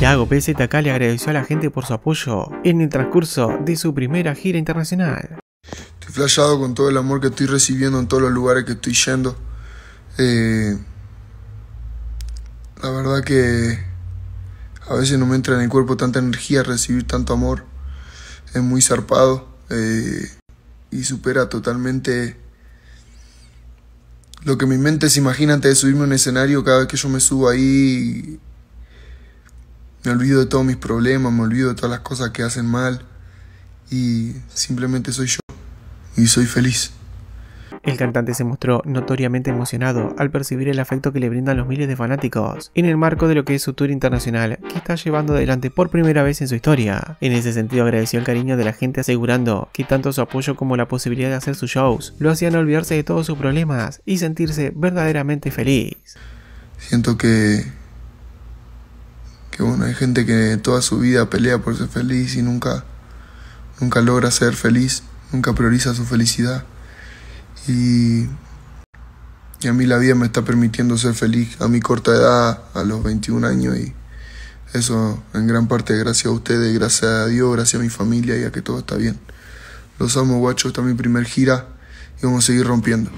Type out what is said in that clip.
Yago acá le agradeció a la gente por su apoyo en el transcurso de su primera gira internacional. Estoy flashado con todo el amor que estoy recibiendo en todos los lugares que estoy yendo. Eh, la verdad que a veces no me entra en el cuerpo tanta energía, recibir tanto amor. Es muy zarpado eh, y supera totalmente lo que mi mente se imagina antes de subirme a un escenario. Cada vez que yo me subo ahí me olvido de todos mis problemas, me olvido de todas las cosas que hacen mal y simplemente soy yo y soy feliz. El cantante se mostró notoriamente emocionado al percibir el afecto que le brindan los miles de fanáticos en el marco de lo que es su tour internacional que está llevando adelante por primera vez en su historia. En ese sentido agradeció el cariño de la gente asegurando que tanto su apoyo como la posibilidad de hacer sus shows lo hacían olvidarse de todos sus problemas y sentirse verdaderamente feliz. Siento que que bueno, hay gente que toda su vida pelea por ser feliz y nunca, nunca logra ser feliz, nunca prioriza su felicidad. Y, a mí la vida me está permitiendo ser feliz a mi corta edad, a los 21 años y eso en gran parte gracias a ustedes, gracias a Dios, gracias a mi familia y a que todo está bien. Los amo, guachos, esta es mi primer gira y vamos a seguir rompiendo.